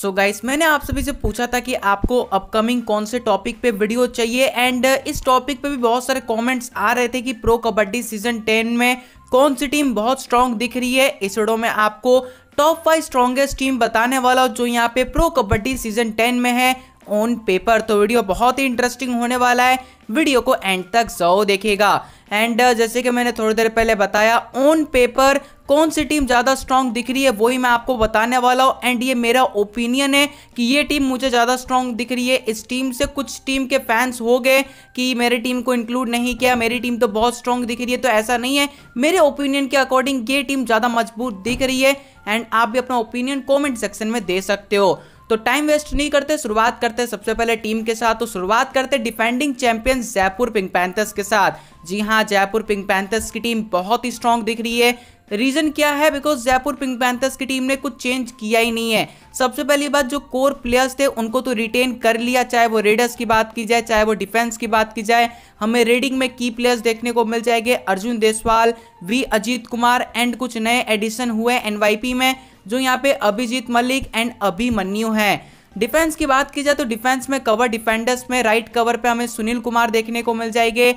सो so guys मैंने आप सभी से पूछा था कि आपको अपकमिंग कौन से टॉपिक पे वीडियो चाहिए एंड uh, इस टॉपिक पे भी बहुत सारे कमेंट्स आ रहे थे कि प्रो कबड्डी सीजन 10 में कौन सी टीम बहुत स्ट्रांग दिख रही है इस वीडियो में आपको टॉप फाइव स्ट्रॉन्गेस्ट टीम बताने वाला जो यहाँ पे प्रो कबड्डी सीजन 10 में है ऑन पेपर तो वीडियो बहुत ही इंटरेस्टिंग होने वाला है वीडियो को एंड तक जो देखेगा एंड जैसे कि मैंने थोड़ी देर पहले बताया ऑन पेपर कौन सी टीम ज़्यादा स्ट्रांग दिख रही है वही मैं आपको बताने वाला हूँ एंड ये मेरा ओपिनियन है कि ये टीम मुझे ज़्यादा स्ट्रांग दिख रही है इस टीम से कुछ टीम के फैंस हो गए कि मेरी टीम को इंक्लूड नहीं किया मेरी टीम तो बहुत स्ट्रांग दिख रही है तो ऐसा नहीं है मेरे ओपिनियन के अकॉर्डिंग ये टीम ज़्यादा मजबूत दिख रही है एंड आप भी अपना ओपिनियन कॉमेंट सेक्शन में दे सकते हो तो टाइम वेस्ट नहीं करते शुरुआत करते सबसे पहले टीम के साथ तो शुरुआत करते defending champion Jaipur Pink Panthers के साथ जी हाँ जयपुर पिंक पैंथर्स की टीम बहुत ही स्ट्रांग दिख रही है रीजन क्या है बिकॉज जयपुर पिंक पैंथर्स की टीम ने कुछ चेंज किया ही नहीं है सबसे पहली बात जो कोर प्लेयर्स थे उनको तो रिटेन कर लिया चाहे वो रेडर्स की बात की जाए चाहे वो डिफेंस की बात की जाए हमें रेडिंग में की प्लेयर्स देखने को मिल जाएंगे अर्जुन देसवाल वी अजीत कुमार एंड कुछ नए एडिशन हुए एनवाईपी में जो यहाँ पे अभिजीत मलिक एंड अभिमन्यु हैं डिफेंस की बात की जाए तो डिफेंस में कवर डिफेंडर्स में राइट कवर पे हमें सुनील कुमार देखने को मिल जाएंगे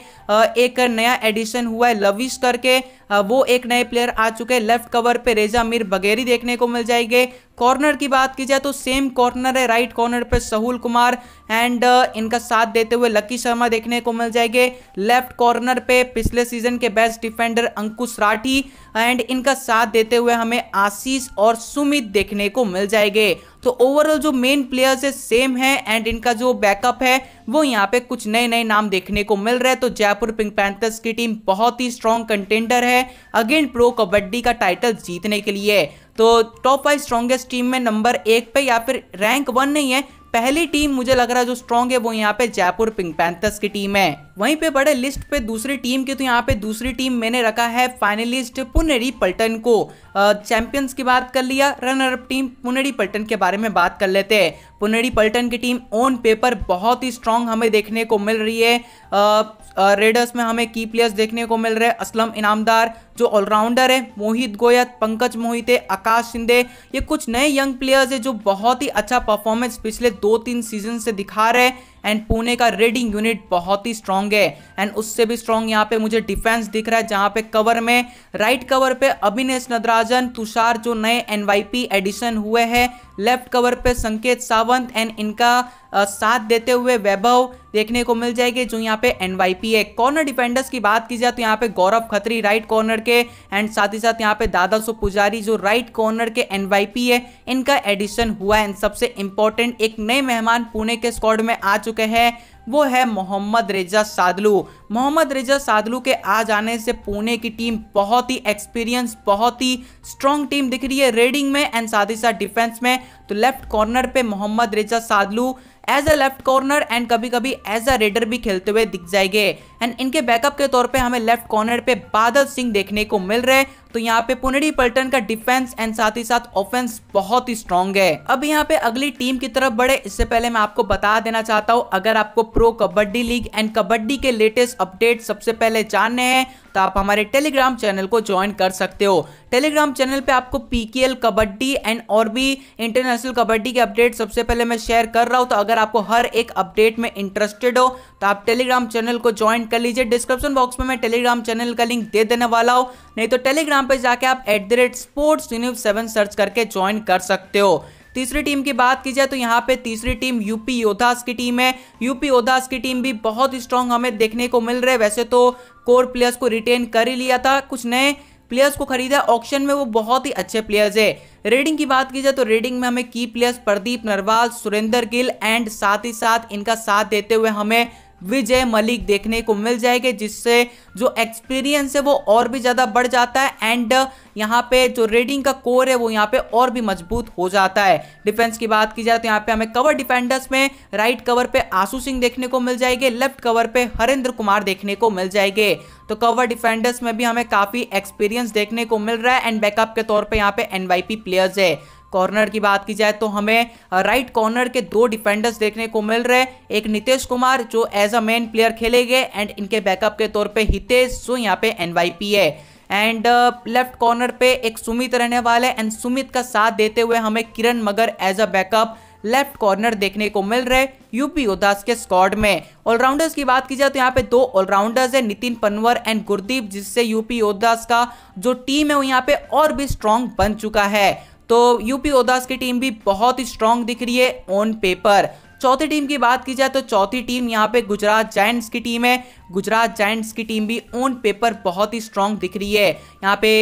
एक नया एडिशन हुआ है लविश करके वो एक नए प्लेयर आ चुके हैं लेफ्ट कवर पे रेजा मीर बगेरी देखने को मिल जाएंगे कॉर्नर की बात की जाए तो सेम कॉर्नर है राइट कॉर्नर पे सहुल कुमार एंड इनका साथ देते हुए लकी शर्मा देखने को मिल जाएंगे लेफ्ट कॉर्नर पे पिछले सीजन के best defender Ankush Rathi and इनका साथ देते हुए हमें आशीष और सुमित देखने को मिल जाएंगे तो ओवरऑल जो मेन प्लेयर्स है सेम है एंड इनका जो बैकअप है वो यहाँ पे कुछ नए नए नाम देखने को मिल रहे हैं तो जयपुर पिंक पैंथर्स की टीम बहुत ही स्ट्रॉन्ग कंटेंडर है अगेन प्रो कबड्डी का टाइटल जीतने के लिए तो टॉप फाइव स्ट्रॉन्गेस्ट टीम में नंबर एक पे या फिर रैंक वन नहीं है पहली टीम मुझे लग रहा है जो स्ट्रॉन्ग है वो यहाँ पे जयपुर पिंक पैंथर्स की टीम है वहीं पे बड़े लिस्ट पे दूसरी टीम के तो यहाँ पे दूसरी टीम मैंने रखा है फाइनलिस्ट पुनेरी पल्टन को चैंपियंस की बात कर लिया runner up team Puneri Paltan के बारे में बात कर लेते हैं पुनेरी पल्टन की टीम ऑन पेपर बहुत ही स्ट्रांग हमें देखने को मिल रही है रेडर्स में हमें की प्लेयर्स देखने को मिल रहे हैं असलम इनामदार जो ऑलराउंडर है मोहित गोयत पंकज मोहिते आकाश शिंदे ये कुछ नए यंग प्लेयर्स है जो बहुत ही अच्छा परफॉर्मेंस पिछले दो तीन सीजन से दिखा रहे हैं एंड पुणे का रेडिंग यूनिट बहुत ही स्ट्रांग है एंड उससे भी स्ट्रांग यहाँ पे मुझे डिफेंस दिख रहा है जहाँ पे कवर में राइट कवर पे अभिनेश नदराजन तुषार जो नए एनवाईपी एडिशन हुए हैं लेफ्ट कवर पे संकेत सावंत एंड इनका साथ देते हुए वैभव देखने को मिल जाएगी जो यहाँ पे एनवाईपी है कॉर्नर डिफेंडर्स की बात की जाए तो यहाँ पे गौरव खत्री राइट कॉर्नर के एंड साथ ही साथ यहाँ पे दादा सो पुजारी जो राइट कॉर्नर के एनवाईपी है इनका एडिशन हुआ है सबसे इंपॉर्टेंट एक नए मेहमान पुणे के स्क्वाड में आ चुके हैं वो है मोहम्मद रेजा सादलू मोहम्मद रेजा सादलू के आ जाने से पुणे की टीम बहुत ही एक्सपीरियंस बहुत ही स्ट्रॉन्ग टीम दिख रही है रेडिंग में एंड साथ ही साथ डिफेंस में तो लेफ्ट कॉर्नर पे Mohammad Reza Sadloo as a left corner and कभी कभी एज अ रेडर भी खेलते हुए दिख जाएंगे एंड इनके बैकअप के तौर पे हमें लेफ्ट कॉर्नर पे बादल सिंह देखने को मिल रहे तो यहाँ पे पुनेडी पल्टन का डिफेंस एंड साथ ही साथ ऑफेंस बहुत ही स्ट्रॉन्ग है अब यहाँ पे अगली टीम की तरफ बढ़े इससे पहले मैं आपको बता देना चाहता हूँ अगर आपको pro Kabaddi league and Kabaddi के लेटेस्ट अपडेट सबसे पहले जानने हैं तो आप हमारे टेलीग्राम चैनल को ज्वाइन कर सकते हो टेलीग्राम चैनल पे आपको पीकेएल कबड्डी एंड और भी इंटरनेशनल कबड्डी के अपडेट सबसे पहले मैं शेयर कर रहा हूँ तो अगर आपको हर एक अपडेट में इंटरेस्टेड हो तो आप टेलीग्राम चैनल को ज्वाइन कर लीजिए डिस्क्रिप्शन बॉक्स में मैं टेलीग्राम चैनल का लिंक दे देने वाला हूँ नहीं तो टेलीग्राम पर जाके आप at the rate sports news seven search करके ज्वाइन कर सकते हो तीसरी टीम की बात की जाए तो यहाँ पे तीसरी टीम यूपी योद्धास की टीम है यूपी योद्धास की टीम भी बहुत स्ट्रांग हमें देखने को मिल रहे है वैसे तो कोर प्लेयर्स को रिटेन कर ही लिया था कुछ नए प्लेयर्स को खरीदा ऑक्शन में वो बहुत ही अच्छे प्लेयर्स है रेडिंग की बात की जाए तो रेडिंग में हमें की प्लेयर्स प्रदीप नरवाल सुरेंद्र गिल एंड साथ ही साथ इनका साथ देते हुए हमें विजय मलिक देखने को मिल जाएंगे जिससे जो एक्सपीरियंस है वो और भी ज़्यादा बढ़ जाता है एंड uh, यहाँ पे जो रेडिंग का कोर है वो यहाँ पे और भी मजबूत हो जाता है डिफेंस की बात की जाए तो यहाँ पे हमें कवर डिफेंडर्स में राइट कवर पे आशू सिंह देखने को मिल जाएंगे लेफ्ट कवर पे हरेंद्र कुमार देखने को मिल जाएंगे तो कवर डिफेंडर्स में भी हमें काफ़ी एक्सपीरियंस देखने को मिल रहा है एंड बैकअप के तौर पर यहाँ पे एनवाईपी प्लेयर्स है कॉर्नर की बात की जाए तो हमें राइट कॉर्नर के दो डिफेंडर्स देखने को मिल रहे एक नितेश कुमार जो एज अ मेन प्लेयर खेलेंगे एंड इनके बैकअप के तौर पे हितेश जो यहाँ पे एनवाईपी है एंड लेफ्ट कॉर्नर पे एक सुमित रहने वाले एंड सुमित का साथ देते हुए हमें Kiran Magar as a backup left corner देखने को मिल रहे यूपी उदास के स्कॉड में ऑलराउंडर्स की बात की जाए तो यहाँ पे दो ऑलराउंडर्स है नितिन पनवर एंड गुरदीप जिससे यूपी उदास का जो टीम है वो यहाँ पे और भी स्ट्रांग बन चुका है तो यूपी ओदास की टीम भी बहुत ही स्ट्रांग दिख रही है ऑन पेपर चौथी टीम की बात की जाए तो चौथी टीम यहाँ पे गुजरात जायंट्स की टीम है गुजरात जाइंट्स की टीम भी ऑन पेपर बहुत ही स्ट्रांग दिख रही है यहाँ पे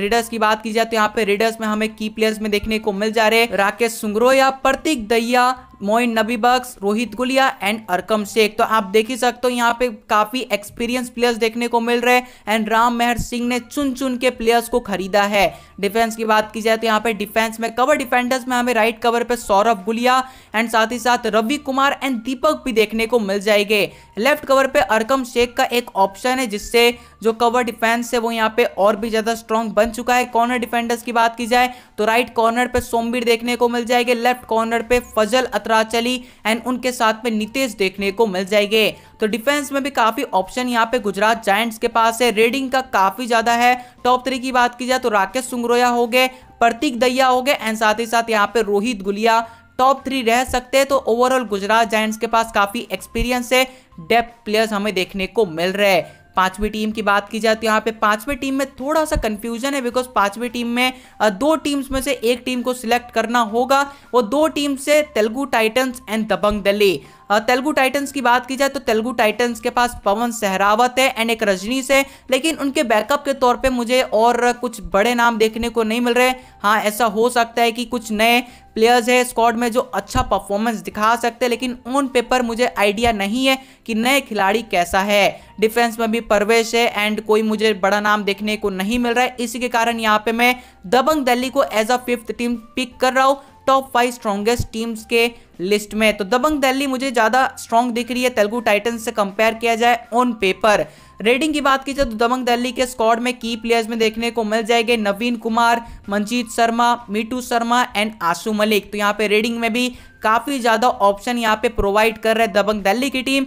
रेडर्स की बात की जाए तो यहाँ पे रेडर्स में हमें की प्लेयर्स में देखने को मिल जा रहे राकेश सुंगरोया प्रतीक Dahiya Moein Nabibakhsh Rohit Gulia and Arkam Shaikh तो आप देख ही सकते हो यहाँ पे काफी एक्सपीरियंस प्लेयर्स देखने को मिल रहे हैं एंड राम मेहर सिंह ने चुन चुन के प्लेयर्स को खरीदा है डिफेंस की बात की जाए तो यहाँ पे डिफेंस में कवर डिफेंडर्स में हमें राइट कवर पे सौरभ गुलिया एंड साथ ही साथ रवि कुमार एंड दीपक भी देखने को मिल जाएंगे लेफ्ट कवर पे अर्क मलकम शेख का एक ऑप्शन है जिससे जो कवर डिफेंस है वो यहाँ पे और भी ज़्यादा स्ट्रॉन्ग बन चुका है कॉर्नर डिफेंडर्स की बात की जाए तो राइट कॉर्नर पे सोमबीर देखने को मिल जाएंगे लेफ्ट कॉर्नर पे फजल अतराचली एंड उनके साथ में नितेश देखने को मिल जाएंगे तो डिफेंस में भी काफ़ी ऑप्शन यहाँ पे गुजरात जायंट्स के पास है रेडिंग का काफ़ी ज़्यादा है टॉप थ्री की बात की जाए तो राकेश सुंगरोया हो गए प्रतीक दैया हो गए एंड साथ ही साथ यहाँ पे रोहित गुलिया टॉप थ्री रह सकते हैं तो ओवरऑल गुजरात जायंट्स के पास काफ़ी एक्सपीरियंस है डेप्थ प्लेयर्स हमें देखने को मिल रहे हैं पांचवी टीम की बात की जाए तो यहाँ पे पांचवी टीम में थोड़ा सा कंफ्यूजन है बिकॉज पांचवी टीम में दो टीम्स में से एक टीम को सिलेक्ट करना होगा वो दो टीम से Telugu Titans and Dabang Delhi Telugu Titans की बात की जाए तो तेलुगु टाइटन्स के पास पवन सहरावत है एंड एक रजनीश है लेकिन उनके बैकअप के तौर पर मुझे और कुछ बड़े नाम देखने को नहीं मिल रहे हाँ ऐसा हो सकता है कि कुछ नए प्लेयर्स है स्क्वाड में जो अच्छा परफॉर्मेंस दिखा सकते हैं लेकिन ऑन पेपर मुझे आइडिया नहीं है कि नए खिलाड़ी कैसा है डिफेंस में भी परवेश है एंड कोई मुझे बड़ा नाम देखने को नहीं मिल रहा है इसी के कारण यहाँ पे मैं दबंग दिल्ली को as a fifth team pick कर रहा हूँ टॉप फाइव स्ट्रॉन्गेस्ट टीम्स के लिस्ट में तो दबंग दिल्ली मुझे ज़्यादा स्ट्रॉन्ग दिख रही है तेलुगु टाइटन से कंपेयर किया जाए ऑन पेपर रेडिंग की बात की जाए तो दबंग दिल्ली के स्कॉड में की प्लेयर्स में देखने को मिल जाएंगे नवीन कुमार मंजीत शर्मा मीटू शर्मा एंड आशु मलिक तो यहाँ पे रेडिंग में भी काफ़ी ज़्यादा ऑप्शन यहाँ पे प्रोवाइड कर रहे हैं दबंग दिल्ली की टीम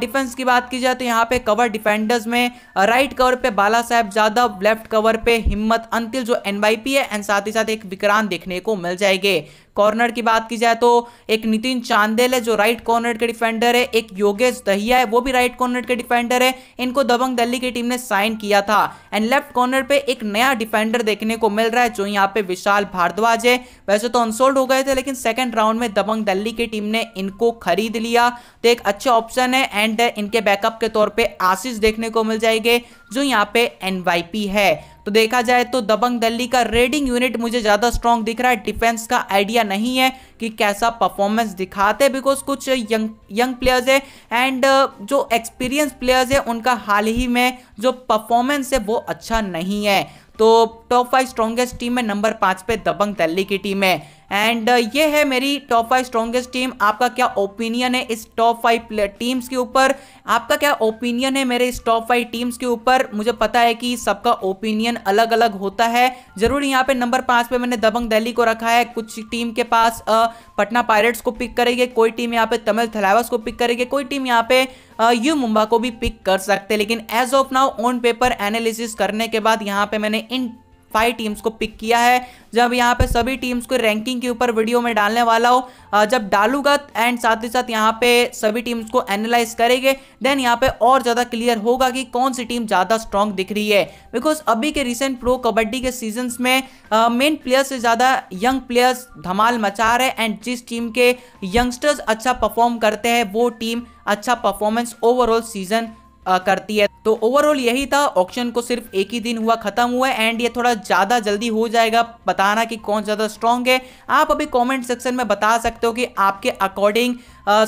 डिफेंस की बात की जाए तो यहाँ पे कवर डिफेंडर्स में राइट कवर पे Balasaheb Yadav left cover पे हिम्मत अंतिल जो एन है एंड साथ ही साथ एक विक्रांत देखने को मिल जाएंगे कॉर्नर की बात की जाए तो एक नितिन चांदेल है जो राइट कॉर्नर के डिफेंडर है एक योगेश दहिया है वो भी राइट कॉर्नर के डिफेंडर है इनको दबंग दिल्ली की टीम ने साइन किया था एंड लेफ्ट कॉर्नर पे एक नया डिफेंडर देखने को मिल रहा है जो यहाँ पे विशाल भारद्वाज है वैसे तो अनसोल्ड हो गए थे लेकिन सेकंड राउंड में दबंग दिल्ली की टीम ने इनको खरीद लिया तो एक अच्छा ऑप्शन है एंड इनके बैकअप के तौर पर आशीष देखने को मिल जाएंगे जो यहाँ पे एन है तो देखा जाए तो दबंग दिल्ली का रेडिंग यूनिट मुझे ज़्यादा स्ट्रॉन्ग दिख रहा है डिफेंस का आइडिया नहीं है कि कैसा परफॉर्मेंस दिखाते बिकॉज कुछ यंग यंग प्लेयर्स है एंड जो एक्सपीरियंस प्लेयर्स है उनका हाल ही में जो परफॉर्मेंस है वो अच्छा नहीं है तो टॉप फाइव स्ट्रॉन्गेस्ट टीम है नंबर पाँच पे दबंग दिल्ली की टीम है एंड uh, ये है मेरी टॉप फाइव स्ट्रॉन्गेस्ट टीम आपका क्या ओपिनियन है इस टॉप फाइव टीम्स के ऊपर आपका क्या ओपिनियन है मेरे इस टॉप फाइव टीम्स के ऊपर मुझे पता है कि सबका ओपिनियन अलग अलग होता है जरूर यहाँ पे नंबर पाँच पे मैंने दबंग दिल्ली को रखा है कुछ टीम के पास पटना पायरेट्स को पिक करेंगे कोई टीम यहाँ पे तमिल थलावस को पिक करेगी कोई टीम यहाँ पे यू मुंबा को भी पिक कर सकते हैं लेकिन as of now on paper analysis करने के बाद यहाँ पे मैंने इन फाइव टीम्स को पिक किया है जब यहाँ पे सभी टीम्स को रैंकिंग के ऊपर वीडियो में डालने वाला हो जब डालूगा एंड साथ ही साथ यहाँ पे सभी टीम्स को एनालाइज करेंगे देन यहाँ पे और ज़्यादा क्लियर होगा कि कौन सी टीम ज़्यादा स्ट्रांग दिख रही है बिकॉज अभी के रिसेंट प्रो कबड्डी के सीजन्स में मेन प्लेयर्स से ज़्यादा यंग प्लेयर्स धमाल मचा रहे एंड जिस टीम के यंगस्टर्स अच्छा परफॉर्म करते हैं वो टीम अच्छा परफॉर्मेंस ओवरऑल सीजन करती है तो ओवरऑल यही था ऑक्शन को सिर्फ एक ही दिन हुआ खत्म हुआ है एंड ये थोड़ा ज़्यादा जल्दी हो जाएगा बताना कि कौन ज़्यादा स्ट्रॉन्ग है आप अभी कमेंट सेक्शन में बता सकते हो कि आपके अकॉर्डिंग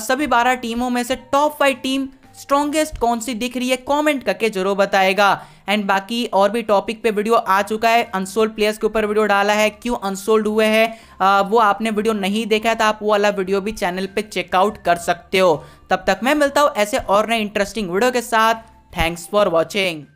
सभी बारह टीमों में से टॉप फाइव टीम स्ट्रॉन्गेस्ट कौन सी दिख रही है कमेंट करके जरूर बताएगा एंड बाकी और भी टॉपिक पे वीडियो आ चुका है अनसोल्ड प्लेयर्स के ऊपर वीडियो डाला है क्यों अनसोल्ड हुए हैं वो आपने वीडियो नहीं देखा था तो आप वो वाला वीडियो भी चैनल पे चेकआउट कर सकते हो तब तक मैं मिलता हूँ ऐसे और नए इंटरेस्टिंग वीडियो के साथ थैंक्स फॉर वॉचिंग